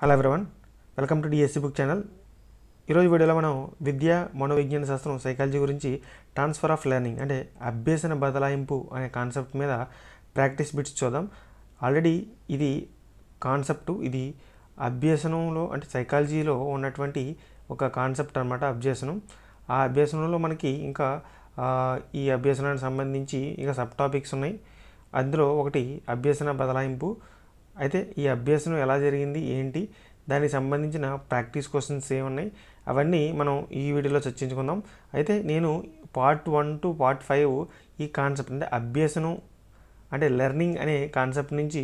hello everyone welcome to DSC book channel ఈరోజు వీడియోలో మనం విద్య మనోవిజ్ఞాన శాస్త్రం సైకాలజీ గురించి ట్రాన్స్ఫర్ ఆఫ్ లెర్నింగ్ అంటే అభ్యసన బదలాయింపు అనే కాన్సెప్ట్ మీద ప్రాక్టీస్ బిట్స్ చూద్దాం ఆల్రెడీ ఇది కాన్సెప్టు ఇది అభ్యసనంలో అంటే సైకాలజీలో ఉన్నటువంటి ఒక కాన్సెప్ట్ అనమాట అభ్యసనం ఆ అభ్యసనంలో మనకి ఇంకా ఈ అభ్యసనానికి సంబంధించి ఇంకా సబ్ టాపిక్స్ ఉన్నాయి అందులో ఒకటి అభ్యసన బదలాయింపు అయితే ఈ అభ్యాసం ఎలా జరిగింది ఏంటి దానికి సంబంధించిన ప్రాక్టీస్ క్వశ్చన్స్ ఏమున్నాయి అవన్నీ మనం ఈ వీడియోలో చర్చించుకుందాం అయితే నేను part one to part five ఈ కాన్సెప్ట్ అంటే అభ్యసనం అంటే లెర్నింగ్ అనే కాన్సెప్ట్ నుంచి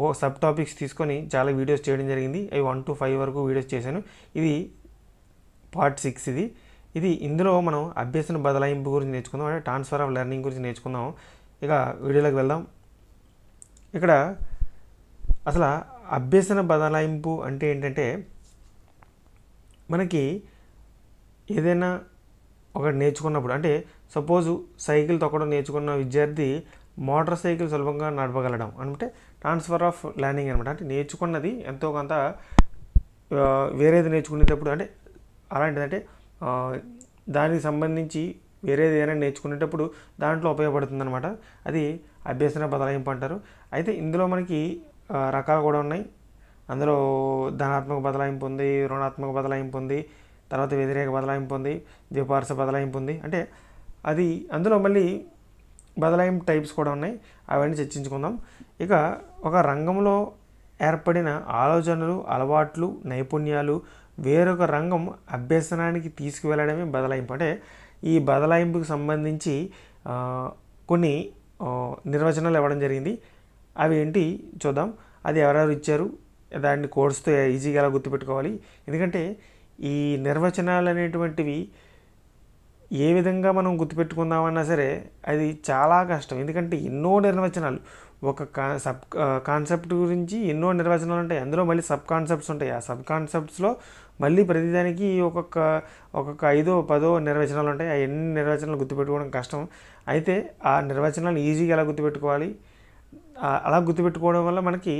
ఓ సబ్ టాపిక్స్ తీసుకొని చాలా వీడియోస్ చేయడం జరిగింది అవి వన్ టు ఫైవ్ వరకు వీడియోస్ చేశాను ఇది పార్ట్ సిక్స్ ఇది ఇది ఇందులో మనం అభ్యసన బదలాయింపు గురించి నేర్చుకుందాం అంటే ట్రాన్స్ఫర్ ఆఫ్ లెర్నింగ్ గురించి నేర్చుకుందాం ఇక వీడియోలోకి వెళ్దాం ఇక్కడ అసలు అభ్యసన బదలాయింపు అంటే ఏంటంటే మనకి ఏదైనా ఒకటి నేర్చుకున్నప్పుడు అంటే సపోజు సైకిల్ తొక్కడం నేర్చుకున్న విద్యార్థి మోటార్ సైకిల్ సులభంగా నడపగలడం అంటే ట్రాన్స్ఫర్ ఆఫ్ లర్నింగ్ అనమాట అంటే నేర్చుకున్నది ఎంతో కొంత వేరేది నేర్చుకునేటప్పుడు అంటే అలాంటిదంటే దానికి సంబంధించి వేరేది ఏదైనా నేర్చుకునేటప్పుడు దాంట్లో ఉపయోగపడుతుంది అనమాట అది అభ్యసన బదలాయింపు అంటారు అయితే ఇందులో మనకి రకాలు కూడా ఉన్నాయి అందులో ధనాత్మక బదలాయింపు ఉంది రుణాత్మక బదలాయింపు ఉంది తర్వాత వ్యతిరేక బదలాయింపు ఉంది ద్విపార్శ బదలాయింపు ఉంది అంటే అది అందులో మళ్ళీ బదలాయింపు టైప్స్ కూడా ఉన్నాయి అవన్నీ చర్చించుకుందాం ఇక ఒక రంగంలో ఏర్పడిన ఆలోచనలు అలవాట్లు నైపుణ్యాలు వేరొక రంగం అభ్యసనానికి తీసుకువెళ్ళడమే బదలాయింపు అంటే ఈ బదలాయింపుకు సంబంధించి కొన్ని నిర్వచనాలు ఇవ్వడం జరిగింది అవి ఏంటి చూద్దాం అది ఎవరెవరు ఇచ్చారు దాన్ని కోర్స్తో ఈజీగా ఎలా గుర్తుపెట్టుకోవాలి ఎందుకంటే ఈ నిర్వచనాలు అనేటువంటివి ఏ విధంగా మనం గుర్తుపెట్టుకుందామన్నా సరే అది చాలా కష్టం ఎందుకంటే ఎన్నో నిర్వచనాలు ఒక సబ్ కాన్సెప్ట్ గురించి ఎన్నో నిర్వచనాలు ఉంటాయి అందులో మళ్ళీ సబ్ కాన్సెప్ట్స్ ఉంటాయి ఆ సబ్ కాన్సెప్ట్స్లో మళ్ళీ ప్రతిదానికి ఒక్కొక్క ఒక్కొక్క ఐదో పదో నిర్వచనాలు ఉంటాయి ఆ ఎన్ని నిర్వచనాలు గుర్తుపెట్టుకోవడం కష్టం అయితే ఆ నిర్వచనాలు ఈజీగా ఎలా గుర్తుపెట్టుకోవాలి అలా గుర్తుపెట్టుకోవడం వల్ల మనకి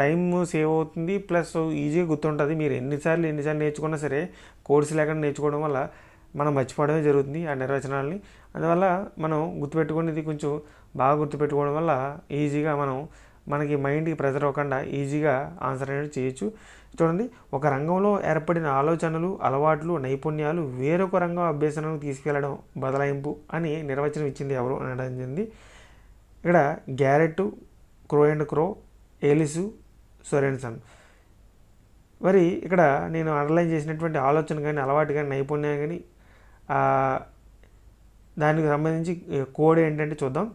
టైం సేవ్ అవుతుంది ప్లస్ ఈజీగా గుర్తుంటుంది మీరు ఎన్నిసార్లు ఎన్నిసార్లు నేర్చుకున్నా సరే కోర్సు లేకుండా నేర్చుకోవడం వల్ల మనం మర్చిపోవడమే జరుగుతుంది ఆ నిర్వచనాలని అందువల్ల మనం గుర్తుపెట్టుకునేది కొంచెం బాగా గుర్తుపెట్టుకోవడం వల్ల ఈజీగా మనం మనకి మైండ్కి ప్రెజర్ అవ్వకుండా ఈజీగా ఆన్సర్ అనేది చేయొచ్చు చూడండి ఒక రంగంలో ఏర్పడిన ఆలోచనలు అలవాట్లు నైపుణ్యాలు వేరొక రంగం అభ్యసనకు తీసుకెళ్లడం బదలాయింపు అని నిర్వచనం ఇచ్చింది ఎవరు అనడం ఇక్కడ గ్యారెట్ క్రో అండ్ క్రో ఏలిసు సొరెన్సన్ మరి ఇక్కడ నేను అండర్లైన్ చేసినటువంటి ఆలోచన కానీ అలవాటు కానీ నైపుణ్యం కానీ దానికి సంబంధించి కోడ్ ఏంటంటే చూద్దాం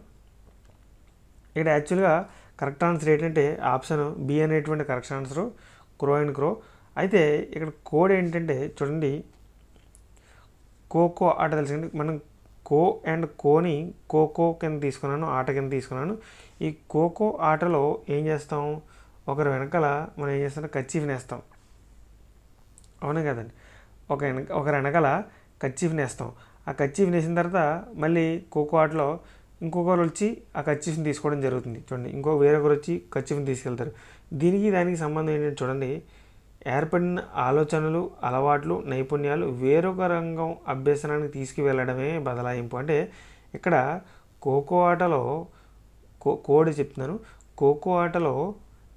ఇక్కడ యాక్చువల్గా కరెక్ట్ ఆన్సర్ ఏంటంటే ఆప్షన్ బి అనేటువంటి correct answer Crow and Crow అయితే ఇక్కడ కోడ్ ఏంటంటే చూడండి కోకో ఆట తెలుసు మనం కో అండ్ కోని ఖోఖో కింద తీసుకున్నాను ఆట కింద తీసుకున్నాను ఈ ఖోఖో ఆటలో ఏం చేస్తాం ఒకరు వెనకాల మనం ఏం చేస్తాం కచ్చీఫ్ నేస్తాం అవును కదండి ఒక వెనక ఒకరు వెనకాల కచ్చీఫ్ నేస్తాం ఆ కచ్చీఫ్ నేసిన తర్వాత మళ్ళీ ఖోఖో ఆటలో ఇంకొకరు వచ్చి ఆ కచ్చీఫ్ని తీసుకోవడం జరుగుతుంది చూడండి ఇంకో వేరొకరు వచ్చి కచ్చీఫ్ని తీసుకెళ్తారు దీనికి దానికి సంబంధం ఏంటంటే చూడండి ఏర్పడిన ఆలోచనలు అలవాట్లు నైపుణ్యాలు వేరొక రంగం అభ్యసనానికి తీసుకువెళ్ళడమే బదలాయింపు అంటే ఇక్కడ ఖోఖో ఆటలో కో కోడి చెప్తున్నాను ఖోఖో ఆటలో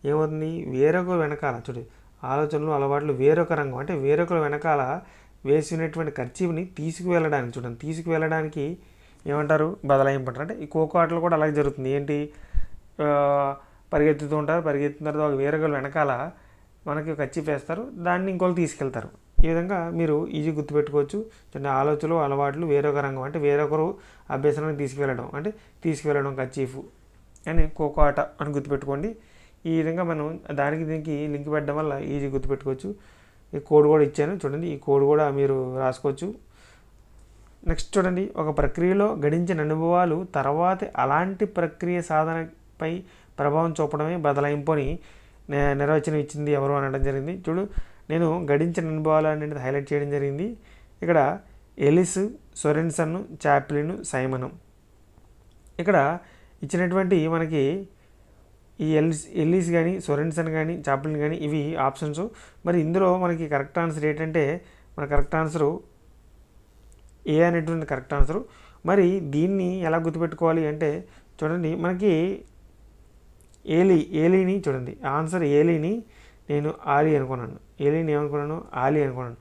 ఏమవుతుంది వేరొక వెనకాల చూడు ఆలోచనలు అలవాట్లు వేరొక రంగం అంటే వేరొకరు వెనకాల వేసినటువంటి ఖర్చీని తీసుకువెళ్ళడానికి చూడండి తీసుకువెళ్ళడానికి ఏమంటారు బదలాయింపు అంటారు అంటే ఈ ఖోఖో ఆటలు కూడా అలాగే జరుగుతుంది ఏంటి పరిగెత్తుతూ ఉంటారు పరిగెత్తిన తర్వాత వేరొకరు వెనకాల మనకి ఒక అచ్చి వేస్తారు దాన్ని ఇంకోళ్ళు తీసుకెళ్తారు ఈ విధంగా మీరు ఈజీ గుర్తుపెట్టుకోవచ్చు చిన్న ఆలోచనలు అలవాట్లు వేరొక రంగం అంటే వేరొకరు అభ్యసనాన్ని తీసుకువెళ్ళడం అంటే తీసుకువెళ్ళడం కచ్చీఫ్ అని ఖోఖో ఆట అని గుర్తుపెట్టుకోండి ఈ విధంగా మనం దానికి దీనికి లింక్ పెట్టడం వల్ల ఈజీ గుర్తుపెట్టుకోవచ్చు ఈ కోడ్ కూడా ఇచ్చాను చూడండి ఈ కోడ్ కూడా మీరు రాసుకోవచ్చు నెక్స్ట్ చూడండి ఒక ప్రక్రియలో గడించిన అనుభవాలు తర్వాత అలాంటి ప్రక్రియ సాధనపై ప్రభావం చూపడమే బదలాయింపుని అని నిర్వచనం ఇచ్చింది ఎవరు అనడం జరిగింది చూడు నేను గడించిన అనుభవాలు అనేది హైలైట్ చేయడం జరిగింది ఇక్కడ ఎలిస్ సొరెన్సన్ చాప్లిన్ సైమను ఇక్కడ ఇచ్చినటువంటి మనకి ఈ ఎల్స్ ఎల్లీస్ కానీ సొరెన్సన్ కానీ చాప్లిన్ కానీ ఇవి ఆప్షన్స్ మరి ఇందులో మనకి కరెక్ట్ ఆన్సర్ ఏంటంటే మన కరెక్ట్ ఆన్సరు ఏ అనేటువంటి కరెక్ట్ ఆన్సరు మరి దీన్ని ఎలా గుర్తుపెట్టుకోవాలి అంటే చూడండి మనకి ఏలి ఏలీని చూడండి ఆన్సర్ ఏలీని నేను ఆలి అనుకున్నాను ఏలీని ఏమనుకున్నాను ఆలి అనుకున్నాను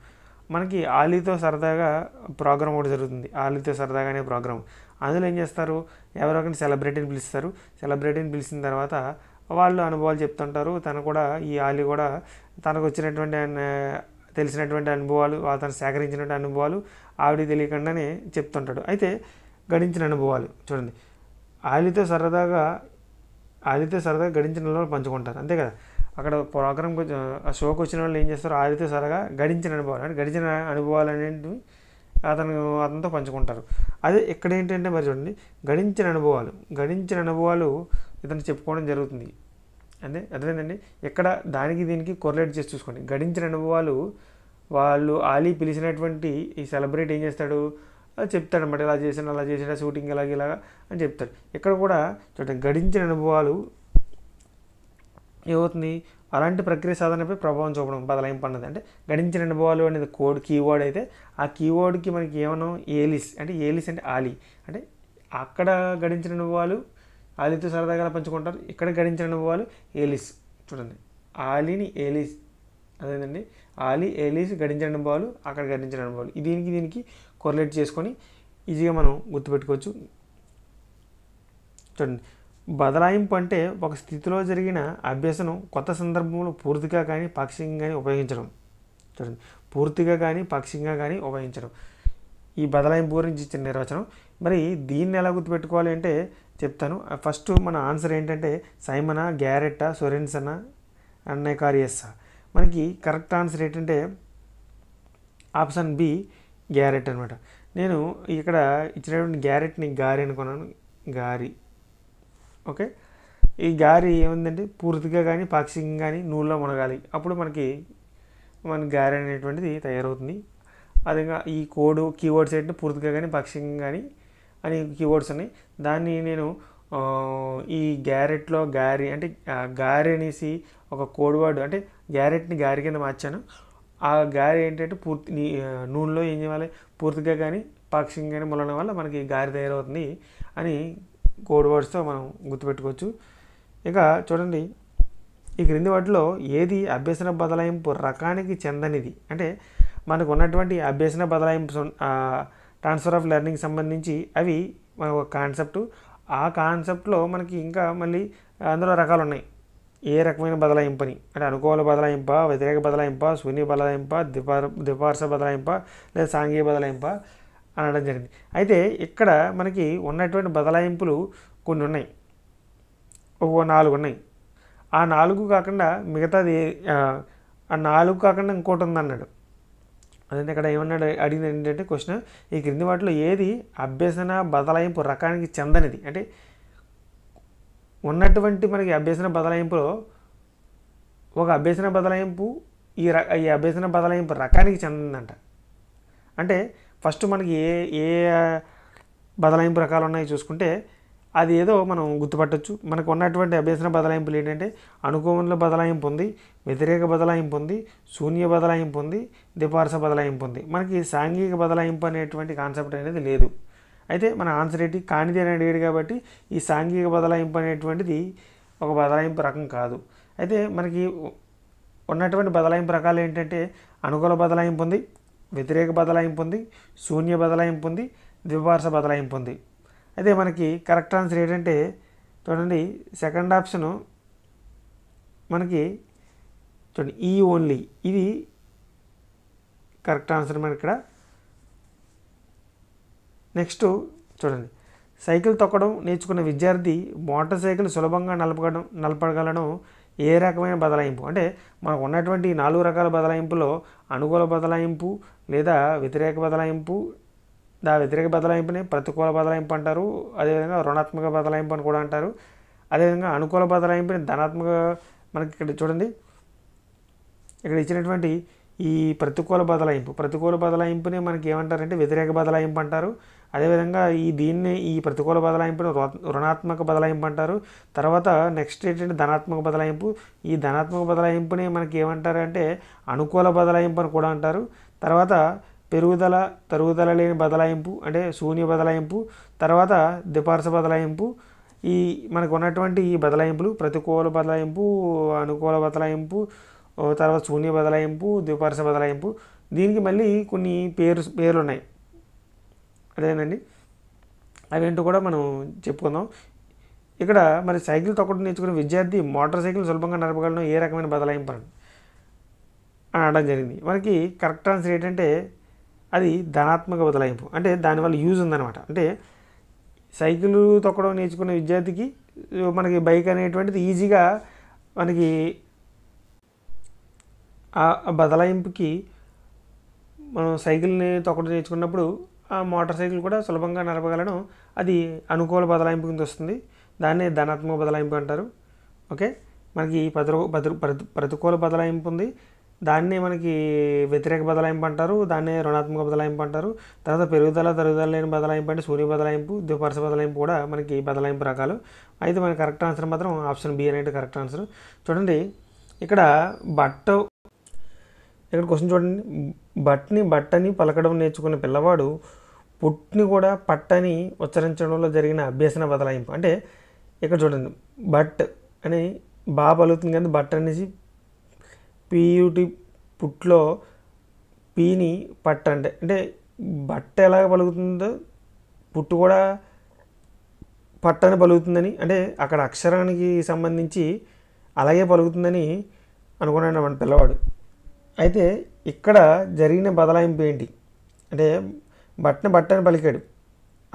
మనకి ఆలీతో సరదాగా ప్రోగ్రామ్ ఒకటి జరుగుతుంది ఆలీతో సరదాగానే ప్రోగ్రామ్ అందులో ఏం చేస్తారు ఎవరో ఒకరిని సెలబ్రిటీని పిలుస్తారు సెలబ్రిటీని పిలిచిన తర్వాత వాళ్ళు అనుభవాలు చెప్తుంటారు తను కూడా ఈ ఆలి కూడా తనకు వచ్చినటువంటి తెలిసినటువంటి అనుభవాలు తను సేకరించినటువంటి అనుభవాలు ఆవిడ తెలియకుండానే చెప్తుంటాడు అయితే గడించిన అనుభవాలు చూడండి ఆలితో సరదాగా ఆదిత్య సరదాగా గడించిన అనుభవాలు పంచుకుంటారు అంతే కదా అక్కడ ప్రోగ్రామ్కి ఆ షోకి వచ్చిన వాళ్ళు ఏం చేస్తారు ఆదిత్య సరగా గడించిన అనుభవాలు అంటే గడిచిన అనుభవాలు అనేవి అతను అతనితో పంచుకుంటారు అదే ఇక్కడ ఏంటంటే మరి చూడండి గడించిన అనుభవాలు గడించిన అనుభవాలు ఇతను చెప్పుకోవడం జరుగుతుంది అంటే అదేనండి ఇక్కడ దానికి దీనికి కొరలేట్ చేసి చూసుకోండి గడించిన అనుభవాలు వాళ్ళు ఆలీ పిలిచినటువంటి ఈ సెలబ్రేట్ ఏం చేస్తాడు అనమాట ఇలా చేసాను అలా చేసాడు షూటింగ్ ఇలాగ ఇలాగా అని చెప్తాడు ఇక్కడ కూడా చూడండి గడించిన అనుభవాలు ఏమవుతుంది అలాంటి ప్రక్రియ సాధనపై ప్రభావం చూపడం బదలాయింపన్నది అంటే గడించిన అనుభవాలు అనేది కోడ్ కీవర్డ్ అయితే ఆ కీవర్డ్కి మనకి ఏమన్నా ఏలిస్ అంటే ఏలిస్ అంటే ఆలీ అంటే అక్కడ గడించిన అనుభవాలు ఆలీతో సరదాగా పంచుకుంటారు ఇక్కడ గడించిన అనుభవాలు ఏలిస్ చూడండి ఆలీని ఏలిస్ అదేనండి ఆలీ ఏలీస్ గడించిన అనుభవాలు అక్కడ గడించిన అనుభవాలు దీనికి దీనికి కొరలేట్ చేసుకొని ఈజీగా మనం గుర్తుపెట్టుకోవచ్చు చూడండి బదలాయింపు అంటే ఒక స్థితిలో జరిగిన అభ్యసనం కొత్త సందర్భంలో పూర్తిగా కానీ పాక్షికంగా కానీ ఉపయోగించడం చూడండి పూర్తిగా కానీ పాక్షికంగా కానీ ఉపయోగించడం ఈ బదలాయింపు గురించి ఇచ్చిన నిర్వచనం మరి దీన్ని ఎలా గుర్తుపెట్టుకోవాలి అంటే చెప్తాను ఫస్ట్ మన ఆన్సర్ ఏంటంటే సైమనా గ్యారెట్టా సొరెన్సనా అన్నకారియస్సా మనకి కరెక్ట్ ఆన్సర్ ఏంటంటే ఆప్షన్ బి గ్యారెట్ అనమాట నేను ఇక్కడ ఇచ్చినటువంటి గ్యారెట్ని గారి అనుకున్నాను గారి ఓకే ఈ గారి ఏముందంటే పూర్తిగా కానీ పాక్షికంగా కానీ నూనెలో మునగాలి అప్పుడు మనకి మన గారి అనేటువంటిది తయారవుతుంది అదేగా ఈ కోడ్ కీవర్డ్స్ ఏంటంటే పూర్తిగా కానీ పాక్షికంగా కానీ అని కీవర్డ్స్ ఉన్నాయి దాన్ని నేను ఈ గ్యారెట్లో గారి అంటే గారి అనేసి ఒక కోడ్ వర్డ్ అంటే గ్యారెట్ని గారి కింద మార్చాను ఆ గారి ఏంటంటే పూర్తి నూనెలో ఏం చేయాలి పూర్తిగా కానీ పాక్షికంగా కానీ మొలడం వల్ల మనకి గారి తయారవుతుంది అని కోడ్ వర్డ్స్తో మనం గుర్తుపెట్టుకోవచ్చు ఇక చూడండి ఈ క్రింది వాటిలో ఏది అభ్యసన బదలాయింపు రకానికి చెందనిది అంటే మనకు ఉన్నటువంటి అభ్యసన బదలాయింపు ట్రాన్స్ఫర్ ఆఫ్ లెర్నింగ్ సంబంధించి అవి మనకు కాన్సెప్ట్ ఆ కాన్సెప్ట్లో మనకి ఇంకా మళ్ళీ అందులో రకాలు ఉన్నాయి ఏ రకమైన బదలాయింపని అంటే అనుకూల బదలాయింప వ్యతిరేక బదలాయింప శూన్య బదలాయింప ద్విపార్ ద్విపార్శ బదలాయింప లేదా సాంఘిక బదలాయింప అనడం జరిగింది అయితే ఇక్కడ మనకి ఉన్నటువంటి బదలాయింపులు కొన్ని ఉన్నాయి ఓ నాలుగు ఉన్నాయి ఆ నాలుగు కాకుండా మిగతాది ఆ నాలుగు కాకుండా ఇంకోటి ఉందన్నాడు అదే ఇక్కడ ఏమన్నాడు అడిగింది ఏంటంటే క్వశ్చన్ ఈ క్రింది వాటిలో ఏది అభ్యసన బదలాయింపు రకానికి చెందనిది అంటే ఉన్నటువంటి మనకి అభ్యసన బదలాయింపులో ఒక అభ్యసన బదలాయింపు ఈ ర ఈ అభ్యసన బదలాయింపు రకానికి చెందిందంట అంటే ఫస్ట్ మనకి ఏ ఏ బదలాయింపు రకాలు ఉన్నాయో చూసుకుంటే అది ఏదో మనం గుర్తుపట్టచ్చు మనకు ఉన్నటువంటి అభ్యసన బదలాయింపులు ఏంటంటే అనుకూల బదలాయింపు ఉంది వ్యతిరేక బదలాయింపు ఉంది శూన్య బదలాయింపు ఉంది దిపార్స బదలాయింపు ఉంది మనకి సాంఘిక బదలాయింపు అనేటువంటి కాన్సెప్ట్ అనేది లేదు అయితే మన ఆన్సర్ ఏంటి కానిది అని అడిగాడు కాబట్టి ఈ సాంఘిక బదలాయింపు అనేటువంటిది ఒక బదలాయింపు రకం కాదు అయితే మనకి ఉన్నటువంటి బదలాయింపు రకాలు ఏంటంటే అనుకూల బదలాయింపు ఉంది వ్యతిరేక బదలాయింపు ఉంది శూన్య బదలాయింపు ఉంది ద్విపార్స బదలాయింపు ఉంది అయితే మనకి కరెక్ట్ ఆన్సర్ ఏంటంటే చూడండి సెకండ్ ఆప్షను మనకి చూడండి ఈ e ఓన్లీ ఇది కరెక్ట్ ఆన్సర్ మనకి ఇక్కడ నెక్స్ట్ చూడండి సైకిల్ తొక్కడం నేర్చుకున్న విద్యార్థి మోటార్ సైకిల్ సులభంగా నలపడం నలపగలడం ఏ రకమైన బదలాయింపు అంటే మనకు ఉన్నటువంటి నాలుగు రకాల బదలాయింపులో అనుకూల బదలాయింపు లేదా వ్యతిరేక బదలాయింపు దా వ్యతిరేక బదలాయింపుని ప్రతికూల బదలాయింపు అంటారు అదేవిధంగా రుణాత్మక బదలాయింపు అని కూడా అంటారు అదేవిధంగా అనుకూల బదలాయింపుని ధనాత్మక మనకి ఇక్కడ చూడండి ఇక్కడ ఇచ్చినటువంటి ఈ ప్రతికూల బదలాయింపు ప్రతికూల బదలాయింపుని మనకి ఏమంటారంటే వ్యతిరేక బదలాయింపు అంటారు అదేవిధంగా ఈ దీన్ని ఈ ప్రతికూల బదలాయింపును రుణాత్మక బదలాయింపు అంటారు తర్వాత నెక్స్ట్ ఏంటంటే ధనాత్మక బదలాయింపు ఈ ధనాత్మక బదలాయింపుని మనకి ఏమంటారు అంటే అనుకూల బదలాయింపు అని కూడా అంటారు తర్వాత పెరుగుదల తరుగుదల లేని బదలాయింపు అంటే శూన్య బదలాయింపు తర్వాత దిపార్స బదలాయింపు ఈ మనకు ఉన్నటువంటి ఈ బదలాయింపులు ప్రతికూల బదలాయింపు అనుకూల బదలాయింపు తర్వాత శూన్య బదలాయింపు ద్విపార్శ బదలాయింపు దీనికి మళ్ళీ కొన్ని పేరు పేర్లు ఉన్నాయి అదేనండి అవేంటో కూడా మనం చెప్పుకుందాం ఇక్కడ మరి సైకిల్ తొక్కడం నేర్చుకునే విద్యార్థి మోటార్ సైకిల్ సులభంగా నడపగలను ఏ రకమైన బదలాయింపు అని అనడం జరిగింది మనకి కరెక్ట్ ఆన్సర్ ఏంటంటే అది ధనాత్మక బదలాయింపు అంటే దానివల్ల యూజ్ ఉందన్నమాట అంటే సైకిల్ తొక్కడం నేర్చుకున్న విద్యార్థికి మనకి బైక్ అనేటువంటిది ఈజీగా మనకి ఆ బదలాయింపుకి మనం సైకిల్ని తొక్కడం నేర్చుకున్నప్పుడు ఆ మోటార్ సైకిల్ కూడా సులభంగా నడపగలను అది అనుకూల బదలాయింపు కింద వస్తుంది దాన్నే ధనాత్మక బదలాయింపు అంటారు ఓకే మనకి ప్రతి ప్రతికూల బదలాయింపు ఉంది దాన్నే మనకి వ్యతిరేక బదలాయింపు అంటారు దాన్నే రుణాత్మక బదలాయింపు అంటారు తర్వాత పెరుగుదల తరుగుదల లేని బదలాయింపు అంటే సూర్య బదలాయింపు ద్విపరస బదలాయింపు కూడా మనకి బదలాయింపు రకాలు అయితే మన కరెక్ట్ ఆన్సర్ మాత్రం ఆప్షన్ బి అనేది కరెక్ట్ ఆన్సర్ చూడండి ఇక్కడ బట్ట ఇక్కడ క్వశ్చన్ చూడండి బట్ని బట్టని పలకడం నేర్చుకున్న పిల్లవాడు పుట్ని కూడా పట్టని ఉచ్చరించడంలో జరిగిన అభ్యసన బదలాయింపు అంటే ఇక్కడ చూడండి బట్ అని బాగా పలుకుతుంది కానీ బట్ అనేసి పీయుటి పుట్లో పీని పట్ట అంటే అంటే బట్ట ఎలాగ పలుకుతుందో పుట్టు కూడా పట్టని పలుకుతుందని అంటే అక్కడ అక్షరానికి సంబంధించి అలాగే పలుకుతుందని అనుకున్నాడు మన పిల్లవాడు అయితే ఇక్కడ జరిగిన బదలాయింపు ఏంటి అంటే బట్టను బట్టని పలికాడు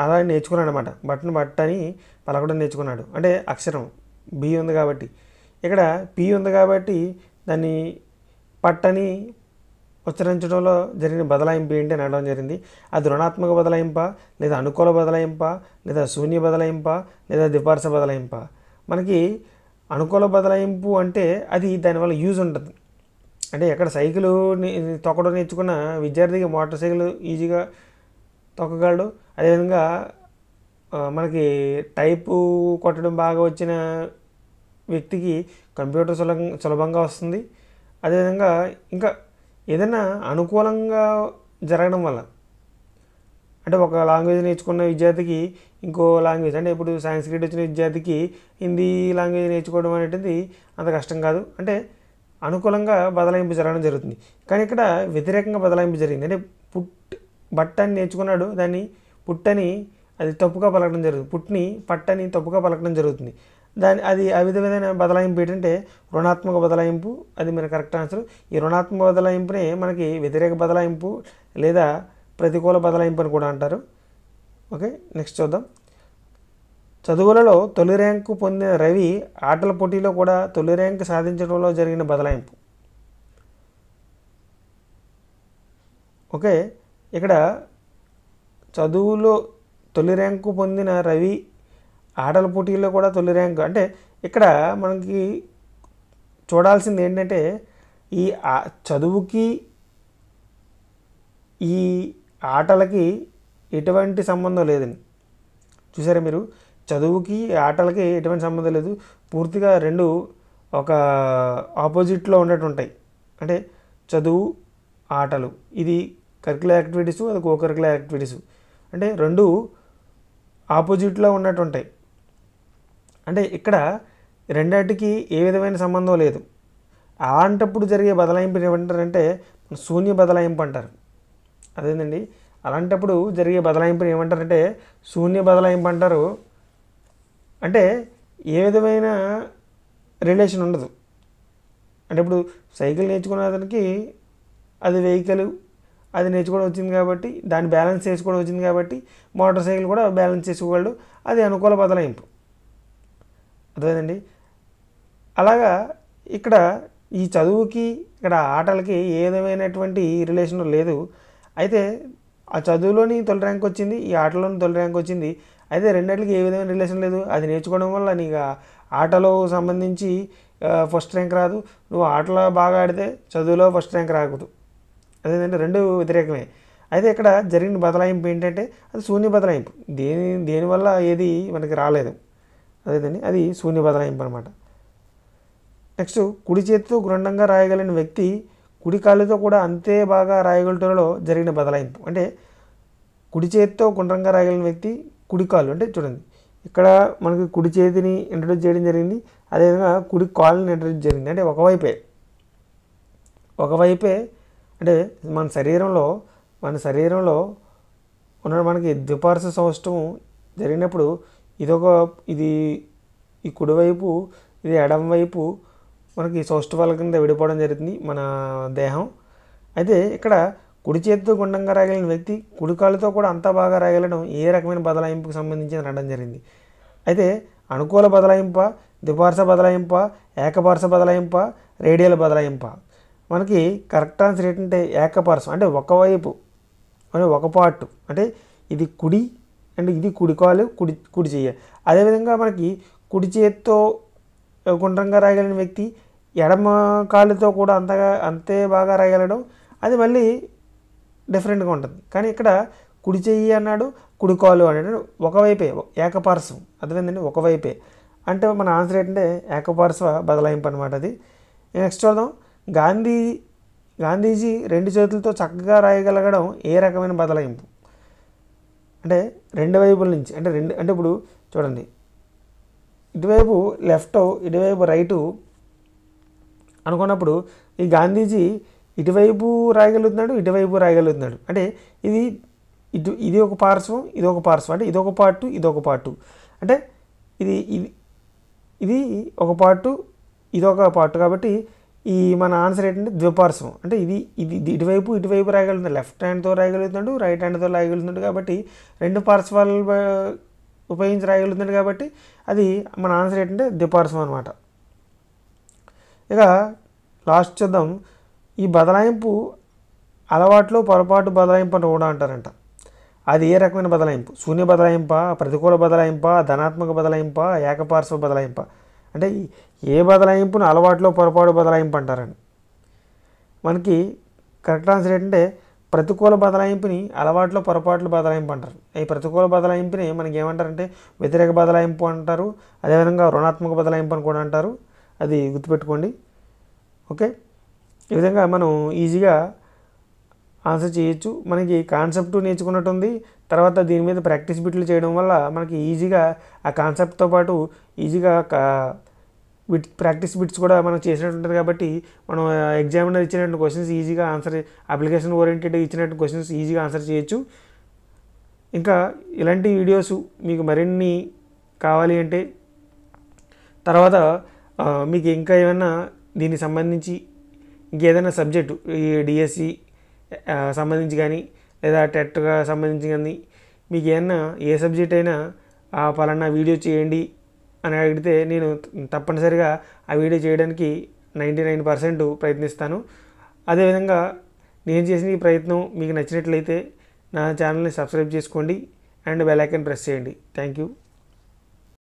అలా నేర్చుకున్నాడు అనమాట బట్టను బట్టని పలకడం నేర్చుకున్నాడు అంటే అక్షరం బి ఉంది కాబట్టి ఇక్కడ పి ఉంది కాబట్టి దాన్ని పట్టని ఉచ్చరించడంలో జరిగిన బదలాయింపు ఏంటి అని అనడం జరిగింది అది రుణాత్మక బదలాయింప లేదా అనుకూల బదలాయింప లేదా శూన్య బదలాయింప లేదా దిపార్స బదలాయింప మనకి అనుకూల బదలాయింపు అంటే అది దానివల్ల యూజ్ ఉంటుంది అంటే ఎక్కడ సైకిల్ తొక్కడం నేర్చుకున్న విద్యార్థికి మోటార్ సైకిల్ ఈజీగా తొక్కగలడు అదేవిధంగా మనకి టైపు కొట్టడం బాగా వచ్చిన వ్యక్తికి కంప్యూటర్ సుల సులభంగా వస్తుంది అదేవిధంగా ఇంకా ఏదైనా అనుకూలంగా జరగడం వల్ల అంటే ఒక లాంగ్వేజ్ నేర్చుకున్న విద్యార్థికి ఇంకో లాంగ్వేజ్ అంటే ఇప్పుడు సంస్కృతి వచ్చిన విద్యార్థికి హిందీ లాంగ్వేజ్ నేర్చుకోవడం అనేటిది అంత కష్టం కాదు అంటే అనుకూలంగా బదలాయింపు జరగడం జరుగుతుంది కానీ ఇక్కడ వ్యతిరేకంగా బదలాయింపు జరిగింది అంటే పుట్ బట్ట అని నేర్చుకున్నాడు దాన్ని పుట్టని అది తప్పుగా పలకడం జరుగుతుంది పుట్ని పట్టని తప్పుగా పలకడం జరుగుతుంది దాని అది ఆ విధమైన బదలాయింపు ఏంటంటే రుణాత్మక బదలాయింపు అది మన కరెక్ట్ ఆన్సర్ ఈ రుణాత్మక బదలాయింపునే మనకి వ్యతిరేక బదలాయింపు లేదా ప్రతికూల బదలాయింపు అని కూడా అంటారు ఓకే నెక్స్ట్ చూద్దాం చదువులలో తొలి ర్యాంకు పొందిన రవి ఆటల పోటీలో కూడా తొలి ర్యాంకు సాధించడంలో జరిగిన బదలాయింపు ఓకే ఇక్కడ చదువులో తొలి ర్యాంకు పొందిన రవి ఆటల పోటీల్లో కూడా తొలి ర్యాంకు అంటే ఇక్కడ మనకి చూడాల్సింది ఏంటంటే ఈ చదువుకి ఈ ఆటలకి ఎటువంటి సంబంధం లేదని చూసారా మీరు చదువుకి ఆటలకి ఎటువంటి సంబంధం లేదు పూర్తిగా రెండు ఒక ఆపోజిట్లో ఉండేటుంటాయి అంటే చదువు ఆటలు ఇది కరికులర్ యాక్టివిటీసు అది కో కరికులర్ యాక్టివిటీసు అంటే రెండు ఆపోజిట్లో ఉన్నట్టు ఉంటాయి అంటే ఇక్కడ రెండాటికి ఏ విధమైన సంబంధం లేదు అలాంటప్పుడు జరిగే బదలాయింపు ఏమంటారంటే శూన్య బదలాయింపు అంటారు అదేందండి అలాంటప్పుడు జరిగే ఏమంటారు ఏమంటారంటే శూన్య బదలాయింపు అంటారు అంటే ఏ విధమైన రిలేషన్ ఉండదు అంటే ఇప్పుడు సైకిల్ నేర్చుకున్న అతనికి అది వెహికల్ అది నేర్చుకోవడం వచ్చింది కాబట్టి దాన్ని బ్యాలెన్స్ చేసుకోవడం వచ్చింది కాబట్టి మోటార్ సైకిల్ కూడా బ్యాలెన్స్ చేసుకోగలడు అది అనుకూల బదలాయింపు అర్థమైందండి అలాగా ఇక్కడ ఈ చదువుకి ఇక్కడ ఆటలకి ఏ విధమైనటువంటి రిలేషన్ లేదు అయితే ఆ చదువులోని తొలి ర్యాంక్ వచ్చింది ఈ ఆటలోని తొలి ర్యాంక్ వచ్చింది అయితే రెండింటికి ఏ విధమైన రిలేషన్ లేదు అది నేర్చుకోవడం వల్ల నీకు ఆటలో సంబంధించి ఫస్ట్ ర్యాంక్ రాదు నువ్వు ఆటలో బాగా ఆడితే చదువులో ఫస్ట్ ర్యాంక్ రాకూడదు అదేంటంటే రెండు వ్యతిరేకమే అయితే ఇక్కడ జరిగిన బదలాయింపు ఏంటంటే అది శూన్య బదలాయింపు దేని దేనివల్ల ఏది మనకి రాలేదు అదేదండి అది శూన్య బదలాయింపు అనమాట నెక్స్ట్ కుడి చేతితో గుండంగా రాయగలిగిన వ్యక్తి కుడి కాళ్ళుతో కూడా అంతే బాగా రాయగలటంలో జరిగిన బదలాయింపు అంటే కుడి చేతితో గుండ్రంగా రాయగలిగిన వ్యక్తి కుడి కాలు అంటే చూడండి ఇక్కడ మనకి కుడి చేతిని ఇంట్రడ్యూస్ చేయడం జరిగింది అదేవిధంగా కుడి కాలుని ఇంట్రడ్యూస్ జరిగింది అంటే ఒకవైపే ఒకవైపే అంటే మన శరీరంలో మన శరీరంలో ఉన్న మనకి ద్విపార్శ సౌష్టం జరిగినప్పుడు ఇదొక ఇది ఈ కుడివైపు ఇది ఎడం వైపు మనకి సౌష్ఠవాల కింద విడిపోవడం జరుగుతుంది మన దేహం అయితే ఇక్కడ కుడి చేతితో గుండంగా రాగలిగిన వ్యక్తి కుడికాళ్ళతో కూడా అంతా బాగా రాగలడం ఏ రకమైన బదలాయింపుకు సంబంధించి అనడం జరిగింది అయితే అనుకూల బదలాయింప ద్విపార్స బదలాయింప ఏకపార్స బదలాయింప రేడియల్ బదలాయింప మనకి కరెక్ట్ ఆన్సర్ ఏంటంటే ఏకపార్శం అంటే ఒకవైపు అంటే ఒక పార్ట్ అంటే ఇది కుడి అండ్ ఇది కుడి కాలు కుడి కుడి చేయ అదేవిధంగా మనకి కుడి చేతితో గుండ్రంగా రాయగలిగిన వ్యక్తి ఎడమ కాళ్ళతో కూడా అంతగా అంతే బాగా రాయగలడం అది మళ్ళీ డిఫరెంట్గా ఉంటుంది కానీ ఇక్కడ కుడి చెయ్యి అన్నాడు కుడి కాలు అన్నాడు ఒకవైపే ఏకపార్శ్వం అర్థమైందండి ఒకవైపే అంటే మన ఆన్సర్ ఏంటంటే ఏకపార్శ్వ బదలాయింపు అనమాట అది నెక్స్ట్ చూద్దాం గాంధీ గాంధీజీ రెండు చేతులతో చక్కగా రాయగలగడం ఏ రకమైన బదలాయింపు అంటే రెండు వైపుల నుంచి అంటే రెండు అంటే ఇప్పుడు చూడండి ఇటువైపు లెఫ్ట్ ఇటువైపు రైటు అనుకున్నప్పుడు ఈ గాంధీజీ ఇటువైపు రాయగలుగుతున్నాడు ఇటువైపు రాయగలుగుతున్నాడు అంటే ఇది ఇటు ఇది ఒక పార్శ్వం ఇది ఒక పార్శ్వం అంటే ఇదొక పాటు ఇదొక పాటు అంటే ఇది ఇది ఇది ఒక పార్టు ఇదొక పాటు కాబట్టి ఈ మన ఆన్సర్ ఏంటంటే ద్విపార్శ్వం అంటే ఇది ఇది ఇటువైపు ఇటువైపు రాయగలుగుతుంది లెఫ్ట్ హ్యాండ్తో రాయగలుగుతున్నాడు రైట్ హ్యాండ్తో రాయగలుగుతున్నాడు కాబట్టి రెండు పార్శ్వాలు ఉపయోగించి రాయగలుగుతున్నాడు కాబట్టి అది మన ఆన్సర్ ఏంటంటే ద్విపార్శ్వం అనమాట ఇక లాస్ట్ చూద్దాం ఈ బదలాయింపు అలవాట్లో పొరపాటు బదలాయింపు అని కూడా అంటారంట అది ఏ రకమైన బదలాయింపు శూన్య బదలాయింప ప్రతికూల బదలాయింప ధనాత్మక బదలాయింప ఏకపార్శ్వ బదలాయింప అంటే ఏ బదలాయింపును అలవాట్లో పొరపాటు బదలాయింపు అంటారండి మనకి కరెక్ట్ ఆన్సర్ ఏంటంటే ప్రతికూల బదలాయింపుని అలవాట్లో పొరపాట్లు బదలాయింపు అంటారు ఈ ప్రతికూల బదలాయింపుని మనకి ఏమంటారంటే వ్యతిరేక బదలాయింపు అంటారు అదేవిధంగా రుణాత్మక బదలాయింపు అని కూడా అంటారు అది గుర్తుపెట్టుకోండి ఓకే ఈ విధంగా మనం ఈజీగా ఆన్సర్ చేయొచ్చు మనకి కాన్సెప్ట్ నేర్చుకున్నట్టు ఉంది తర్వాత దీని మీద ప్రాక్టీస్ బిట్లు చేయడం వల్ల మనకి ఈజీగా ఆ కాన్సెప్ట్తో పాటు ఈజీగా బిట్ ప్రాక్టీస్ బిట్స్ కూడా మనం చేసినట్టు ఉంటుంది కాబట్టి మనం ఎగ్జామినర్ ఇచ్చినటువంటి క్వశ్చన్స్ ఈజీగా ఆన్సర్ అప్లికేషన్ ఓరియంటెడ్ ఇచ్చినట్టు క్వశ్చన్స్ ఈజీగా ఆన్సర్ చేయొచ్చు ఇంకా ఇలాంటి వీడియోస్ మీకు మరిన్ని కావాలి అంటే తర్వాత మీకు ఇంకా ఏమైనా దీనికి సంబంధించి ఇంకేదైనా సబ్జెక్టు ఈ డిఎస్సి e, సంబంధించి కానీ లేదా టెట్గా సంబంధించి కానీ మీకు ఏమన్నా ఏ సబ్జెక్ట్ అయినా ఆ పలానా వీడియో చేయండి అని అడిగితే నేను తప్పనిసరిగా ఆ వీడియో చేయడానికి నైంటీ నైన్ పర్సెంట్ ప్రయత్నిస్తాను అదేవిధంగా నేను చేసిన ఈ ప్రయత్నం మీకు నచ్చినట్లయితే నా ఛానల్ని సబ్స్క్రైబ్ చేసుకోండి అండ్ బెల్ ఐకన్ ప్రెస్ చేయండి థ్యాంక్ యూ